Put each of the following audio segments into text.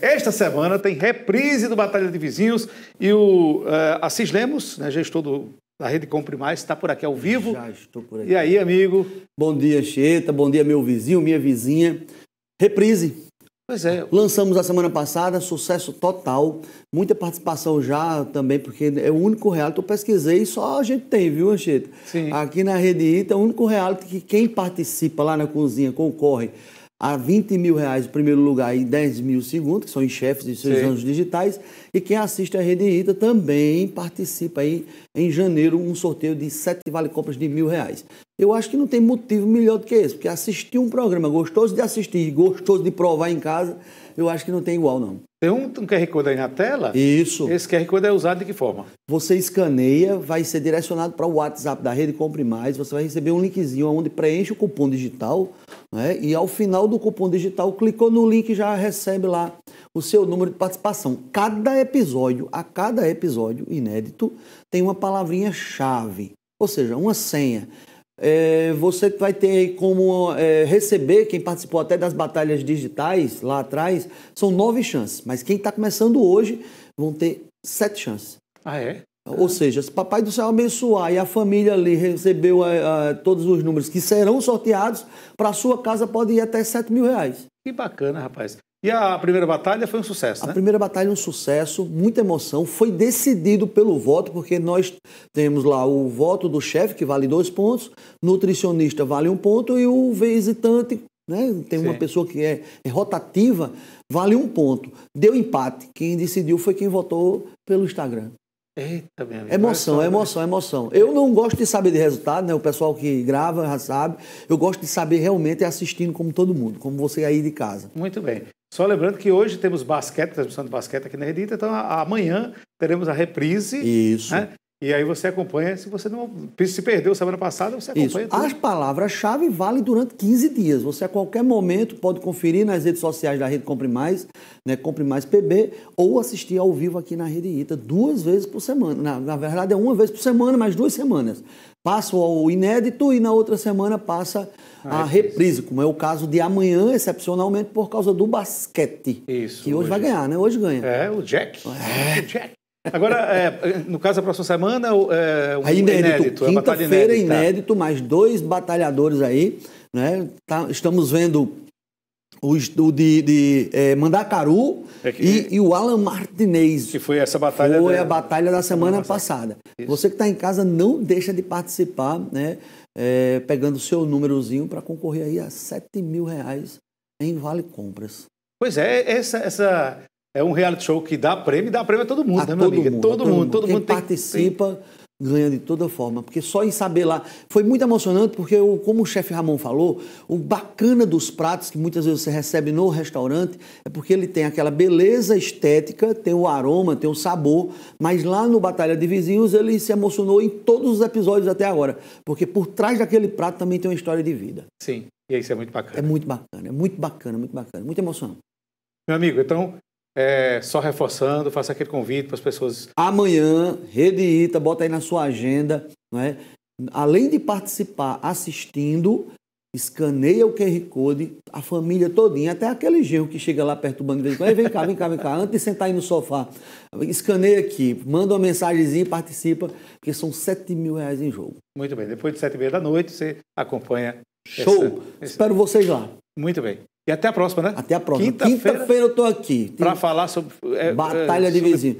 Esta semana tem reprise do Batalha de Vizinhos e o uh, Assis Lemos, né, gestor do, da Rede Compre Mais, está por aqui ao vivo. Já estou por aqui. E aí, amigo? Bom dia, Cheta. Bom dia, meu vizinho, minha vizinha. Reprise. Pois é. Lançamos a semana passada, sucesso total. Muita participação já também, porque é o único reality que eu pesquisei e só a gente tem, viu, Anchieta? Sim. Aqui na Rede Ita, é o único reality que quem participa lá na cozinha concorre a 20 mil reais o primeiro lugar e 10 mil segundo, que são em chefes de seus Sim. anos digitais. E quem assiste a Rede Ita também participa aí em janeiro um sorteio de sete vale-compras de mil reais. Eu acho que não tem motivo melhor do que esse, porque assistir um programa gostoso de assistir, gostoso de provar em casa, eu acho que não tem igual não. Tem um, um QR Code aí na tela? Isso. Esse QR Code é usado de que forma? Você escaneia, vai ser direcionado para o WhatsApp da Rede Compre Mais, você vai receber um linkzinho onde preenche o cupom digital né? E ao final do cupom digital, clicou no link já recebe lá o seu número de participação. Cada episódio, a cada episódio inédito, tem uma palavrinha-chave, ou seja, uma senha. É, você vai ter como é, receber, quem participou até das batalhas digitais lá atrás, são nove chances. Mas quem está começando hoje vão ter sete chances. Ah, é? Ou seja, se Papai do Céu abençoar e a família ali recebeu eh, eh, todos os números que serão sorteados, para sua casa pode ir até 7 mil reais. Que bacana, rapaz. E a primeira batalha foi um sucesso, né? A primeira batalha é um sucesso, muita emoção. Foi decidido pelo voto, porque nós temos lá o voto do chefe, que vale dois pontos, nutricionista vale um ponto e o visitante, né? Tem Sim. uma pessoa que é, é rotativa, vale um ponto. Deu empate. Quem decidiu foi quem votou pelo Instagram. Eita, minha amiga. Emoção, emoção, né? emoção. Eu não gosto de saber de resultado, né? O pessoal que grava já sabe. Eu gosto de saber realmente assistindo como todo mundo, como você aí de casa. Muito bem. Só lembrando que hoje temos basquete, transmissão de basquete aqui na Redita, então amanhã teremos a reprise. Isso. Né? E aí você acompanha, se você não se perdeu semana passada, você acompanha Isso. Tudo. As palavras-chave valem durante 15 dias. Você a qualquer momento pode conferir nas redes sociais da Rede Compre Mais, né, Compre Mais PB, ou assistir ao vivo aqui na Rede Ita duas vezes por semana. Na, na verdade é uma vez por semana, mas duas semanas. Passa o inédito e na outra semana passa a, a reprise. como é o caso de amanhã, excepcionalmente por causa do basquete. Isso. Que hoje, hoje. vai ganhar, né? Hoje ganha. É, o Jack. É. O Jack. Agora, é, no caso, a próxima semana, é, um é inédito. inédito Quinta-feira, inédito, mais dois batalhadores aí. Né? Tá, estamos vendo o, o de, de é, Mandacaru é que, e, é. e, o Alan Martinez. Que foi essa batalha. Foi da, a batalha da semana passada. passada. Você que está em casa, não deixa de participar, né? É, pegando o seu númerozinho para concorrer aí a 7 mil reais em Vale Compras. Pois é, essa, essa, é um reality show que dá prêmio e dá prêmio a todo mundo, a né, todo meu amigo? Mundo, todo, mundo, mundo, todo Quem mundo tem, participa tem... ganha de toda forma, porque só em saber lá foi muito emocionante, porque eu, como o chefe Ramon falou, o bacana dos pratos que muitas vezes você recebe no restaurante é porque ele tem aquela beleza estética, tem o aroma, tem o sabor, mas lá no Batalha de Vizinhos ele se emocionou em todos os episódios até agora, porque por trás daquele prato também tem uma história de vida. Sim. E isso é muito bacana. É muito bacana, é muito bacana, muito bacana, muito emocionante. Meu amigo, então é, só reforçando, faça aquele convite para as pessoas. Amanhã, Rede Ita, bota aí na sua agenda, não é? Além de participar assistindo, escaneia o QR Code, a família todinha, até aquele genro que chega lá perto do banco vem cá, vem cá, vem cá, antes de sentar aí no sofá, escaneia aqui, manda uma mensagenzinha e participa, porque são 7 mil reais em jogo. Muito bem, depois de 7 e meia da noite, você acompanha. Show! Essa, essa... Espero vocês lá. Muito bem. E até a próxima, né? Até a próxima. Quinta-feira Quinta eu estou aqui. Para falar sobre. É, batalha é, de vizinho.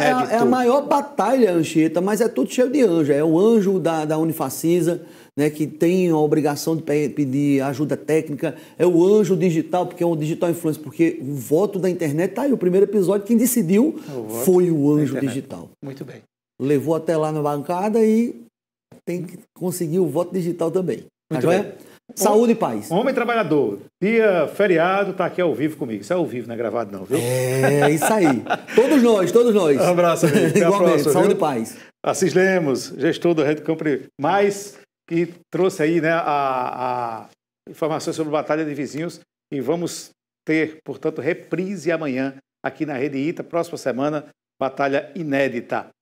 É, é, é, a maior batalha, Anchieta, mas é tudo cheio de anjo. É o anjo da, da Unifacisa. Né, que tem a obrigação de pedir ajuda técnica, é o anjo digital, porque é um digital influencer, porque o voto da internet está aí. O primeiro episódio, quem decidiu é o foi o anjo digital. Muito bem. Levou até lá na bancada e tem que conseguir o voto digital também. Tá Muito tá bem. Joia? Saúde e paz. Homem trabalhador. Dia feriado, tá aqui ao vivo comigo. Isso é ao vivo, não é gravado, não, viu? É, isso aí. todos nós, todos nós. Um abraço, amigo. Até Igualmente, próxima, saúde viu? e paz. Assis Lemos, gestor da Rede Campo, mais que trouxe aí né, a, a informações sobre Batalha de Vizinhos. E vamos ter, portanto, reprise amanhã aqui na Rede Ita, próxima semana, batalha inédita.